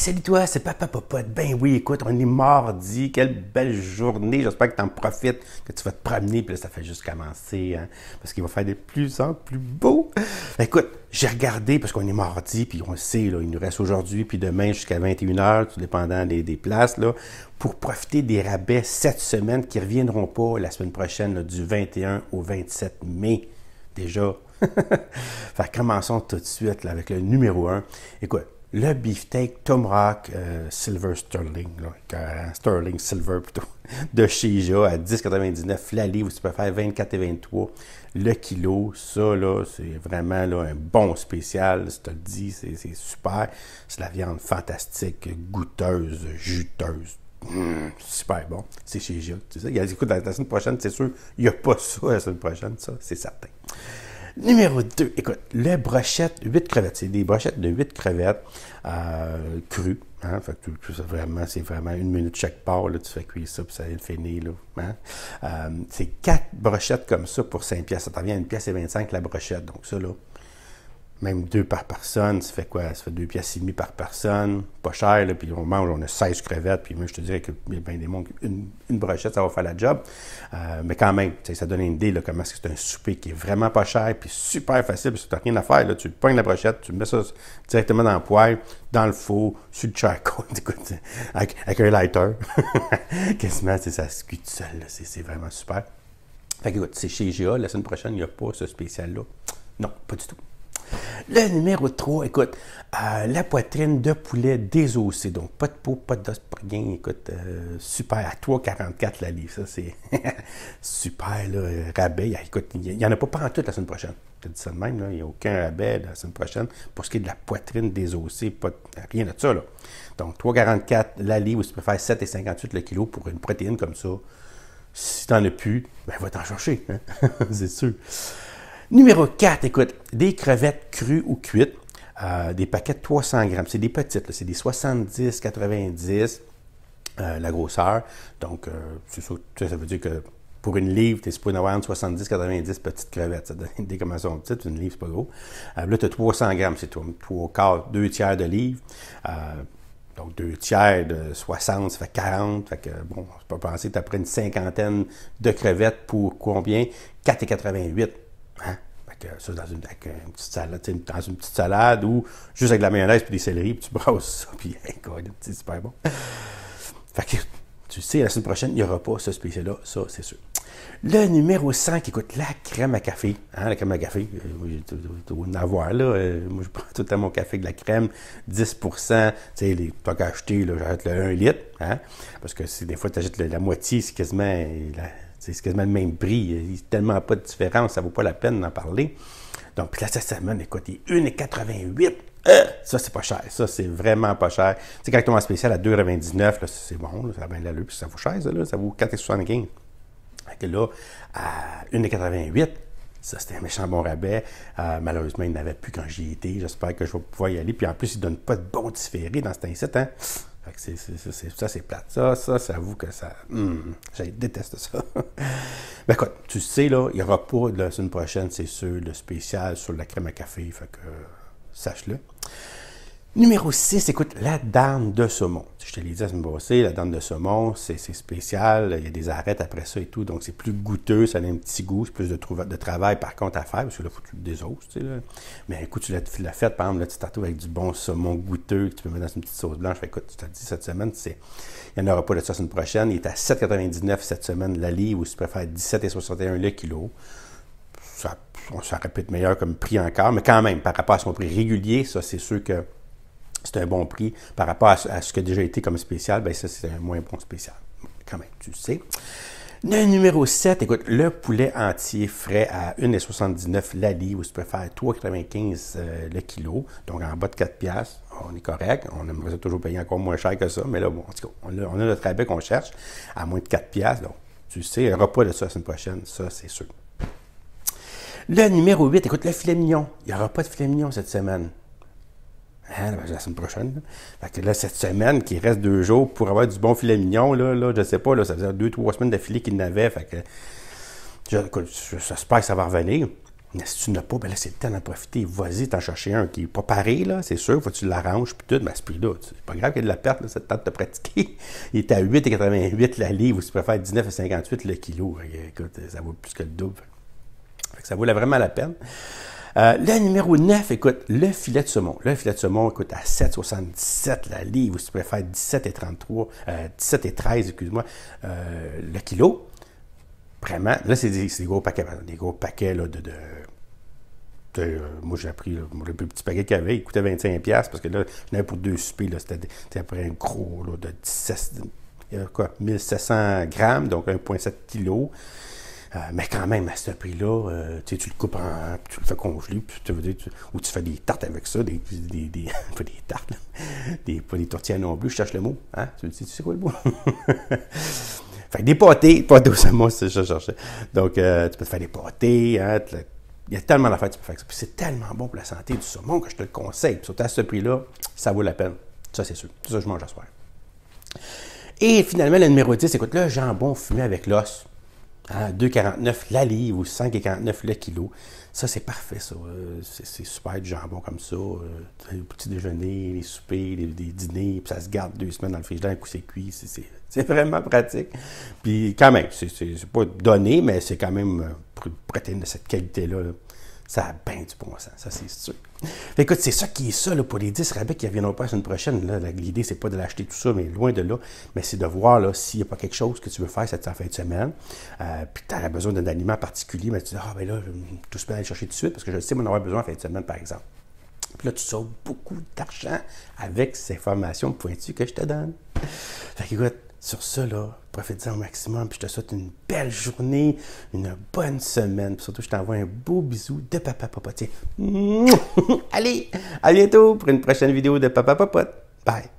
salut toi, c'est Papa Popote. Ben oui, écoute, on est mardi. Quelle belle journée. J'espère que tu en profites, que tu vas te promener. Puis là, ça fait juste commencer, hein, parce qu'il va faire de plus en plus beau. Ben, écoute, j'ai regardé, parce qu'on est mardi, puis on sait, il nous reste aujourd'hui, puis demain jusqu'à 21h, tout dépendant des, places, là, pour profiter des rabais cette semaine qui ne reviendront pas la semaine prochaine, du 21 au 27 mai. Déjà. fait, commençons tout de suite avec le numéro 1. Écoute, le beefsteak Tom Rock euh, silver sterling, euh, sterling silver plutôt, de chez ja à 10,99 la livre, tu peux faire 24 et 23 le kilo. Ça, là, c'est vraiment là, un bon spécial, je te le dis, c'est super. C'est la viande fantastique, goûteuse, juteuse. Mmh, super bon, c'est chez Il Tu sais, écoute, la, la semaine prochaine, c'est sûr, il n'y a pas ça la semaine prochaine, ça, c'est certain. Numéro 2, écoute, les brochettes 8 crevettes. C'est des brochettes de 8 crevettes euh, crues. Hein. vraiment, c'est vraiment une minute chaque part. tu fais cuire ça, puis ça le fini. Là, hein. euh, c'est 4 brochettes comme ça pour 5 pièces. Ça t'en vient à une pièce et 25 la brochette. Donc ça, là, même deux par personne, ça fait quoi? Ça fait deux pièces et demi par personne, pas cher, là, puis moment où on a 16 crevettes, puis moi, je te dirais qu'il y a des mondes, une, brochette, ça va faire la job. Euh, mais quand même, ça donne une idée, là, comment c'est un souper qui est vraiment pas cher, puis super facile, puis tu n'as rien à faire, là, tu pognes la brochette, tu mets ça directement dans le poêle, dans le four, sur le charcoal, écoute, avec, un lighter. Quasiment, ça se cuit tout seul, c'est vraiment super. Fait que, écoute, c'est chez GA, la semaine prochaine, il n'y a pas ce spécial-là. Non, pas du tout. Le numéro 3, écoute, euh, la poitrine de poulet désossée. Donc, pas de peau, pas d'os, pas de Écoute, euh, super. À 3,44 la livre. Ça, c'est super, là, rabais. Ah, écoute, il n'y en a pas, pas en la semaine prochaine. tu te dis ça de même, Il n'y a aucun rabais la semaine prochaine pour ce qui est de la poitrine désossée. rien de ça, là. Donc, 3,44 la livre, ou si tu préfères 7,58 le kilo pour une protéine comme ça. Si tu n'en as plus, ben, va t'en chercher. Hein? c'est sûr. Numéro 4, écoute, des crevettes crues ou cuites, euh, des paquets de 300 grammes. C'est des petites, c'est des 70, 90, euh, la grosseur. Donc, euh, c'est ça veut dire que pour une livre, tu es supposé avoir 70-90 petites crevettes. Ça donne des comment sont une livre, c'est pas gros. là, tu as 300 grammes, c'est toi, Trois quarts, deux tiers de livre. donc, deux tiers de 60, ça fait 40. Fait que, bon, tu peut penser que tu as pris une cinquantaine de crevettes pour combien? 4,88 Hein? ça, dans une, petite salade, dans une petite salade ou juste avec de la mayonnaise et des céleri, puis tu brosses ça, puis c'est super bon. Fait que tu sais, la semaine prochaine, il n'y aura pas ce spécial-là, ça, c'est sûr. Le numéro 5, écoute, la crème à café. Hein, la crème à café, euh, on en avoir, là. Euh, moi, je prends tout à mon café de la crème, 10 Tu sais, les pas acheter, j'achète le 1 litre, hein, parce que des fois, tu achètes la, moitié, c'est quasiment c'est quasiment le même prix. Il n'y a tellement pas de différence, ça ne vaut pas la peine d'en parler. Donc, puis la écoutez écoute, il 1,88. Euh, ça, c'est pas cher. Ça, c'est vraiment pas cher. C'est quand spécial à 2,99, c'est bon, ça va bien l'allure, puis ça vaut cher, ça, vaut 4,75. là, à 1,88, ça, c'était un méchant bon rabais. Euh, malheureusement, il n'avait plus quand j'y étais. J'espère que je vais pouvoir y aller. Puis en plus, il ne donne pas de bon différé dans cet incite. Hein? ça, c'est plate. Ça, ça, j'avoue que ça. j'ai hmm, je déteste ça. Mais ben, écoute, tu sais, là, il n'y aura pas la semaine prochaine, c'est sûr, le spécial sur la crème à café. Fait que, euh, sache-le. Numéro 6, écoute, la dame de saumon. Je te l'ai dit à moment la dame de saumon, c'est spécial. Il y a des arêtes après ça et tout, donc c'est plus goûteux, ça a un petit goût, c'est plus de, travail par contre à faire, parce que là, il faut que tu des os, Mais écoute, tu l'as fait, par exemple, là, tu t'attends avec du bon saumon goûteux que tu peux mettre dans une petite sauce blanche. écoute, tu t'as dit cette semaine, il n'y en aura pas de ça semaine prochaine. Il est à 7,99 cette semaine, la livre, ou si tu préfères 17,61 le kilo. Ça, ça aurait pu être meilleur comme prix encore, mais quand même, par rapport à son prix régulier, ça, c'est sûr que c'est un bon prix par rapport à, ce ce a déjà été comme spécial, bien ça, c'est un moins bon spécial. Quand même, tu le sais. Le numéro 7, écoute, le poulet entier frais à 1,79 la livre, ou si tu préfères 3,95 euh, le kilo, donc en bas de 4 on est correct. On aimerait toujours payer encore moins cher que ça, mais là, bon, en tout cas, on a, on notre rabais qu'on cherche à moins de 4 donc tu sais, aura repas de ça la semaine prochaine, ça, c'est sûr. Le numéro 8, écoute, le filet mignon. Il n'y aura pas de filet mignon cette semaine. Hein, la semaine prochaine. Fait que là, cette semaine, qui reste deux jours pour avoir du bon filet mignon, là, là je sais pas, là, ça faisait deux, trois semaines d'affilée qu'il n'avait. Fait que j'espère que ça va revenir. Mais si tu n'as pas, ben c'est le temps d'en profiter. Vas-y, t'en chercher un qui n'est pas paré, là, c'est sûr. Faut que tu l'arranges, puis tout. Mais ben, ce c'est pas grave qu'il y ait de la perte, cette c'est de te pratiquer. Il est à 8,88 la livre, ou si tu préfères 19,58 le kilo. Écoute, ça vaut plus que le double. Fait que ça vaut vraiment la peine. Euh, le numéro 9, écoute, le filet de saumon. Le filet de saumon, coûte à 7,77 la livre, si tu préfères 17 et euh, excuse-moi, euh, le kilo. Vraiment, là, c'est des, gros paquets, des gros paquets là, de, moi, j'ai pris le plus petit paquet qu'il y avait. Il coûtait 25$ parce que là, j'en avais pour deux soupers. C'était après un gros là, de 17, quoi, 1700 grammes, donc 1,7 kg. Euh, mais quand même, à ce prix-là, euh, tu le coupes en. tu le fais congeler, puis tu, ou tu fais des tartes avec ça, des. des, des des tartes, des, pas des tortillas non plus, je cherche le mot. Hein? Tu, tu sais quoi le mot? fait que des pâtés, pâtés au saumon, c'est ça que je cherchais. Donc, euh, tu peux te faire des pâtés, hein, il y a tellement d'affaires que tu peux faire avec ça. Puis c'est tellement bon pour la santé du saumon que je te le conseille. Puis surtout à ce prix-là, ça vaut la peine. Ça, c'est sûr. Ça, je mange, j'espère. Et finalement, le numéro 10, écoute, le jambon fumé avec l'os. 2,49 hein, la livre ou 5,49 le kilo. Ça, c'est parfait, ça. Euh, c'est super du jambon comme ça. Le euh, petit déjeuner, les soupers, les, dîners, puis ça se garde deux semaines dans le frigidaire, un coup c'est cuit. C'est vraiment pratique. Puis quand même, c'est pas donné, mais c'est quand même euh, pour, de de cette qualité-là. là ça a bien du bon sens, ça c'est sûr. écoute, c'est ça qui est ça pour les 10 rabais qui reviendront pas la semaine prochaine. L'idée, c'est pas de l'acheter tout ça, mais loin de là. Mais c'est de voir s'il n'y a pas quelque chose que tu veux faire cette fin de semaine. Euh, puis tu as besoin d'un aliment particulier, mais tu dis Ah ben là, tout se peut aller chercher tout de suite parce que je sais, moi, en avoir besoin la fin de semaine, par exemple. Puis là, tu sauves beaucoup d'argent avec ces formations pointues que je te donne. Fait sur ce, là, en au maximum. Puis je te souhaite une belle journée, une bonne semaine. Puis surtout, je t'envoie un beau bisou de Papa popote. Allez, à bientôt pour une prochaine vidéo de Papa Popote. Bye.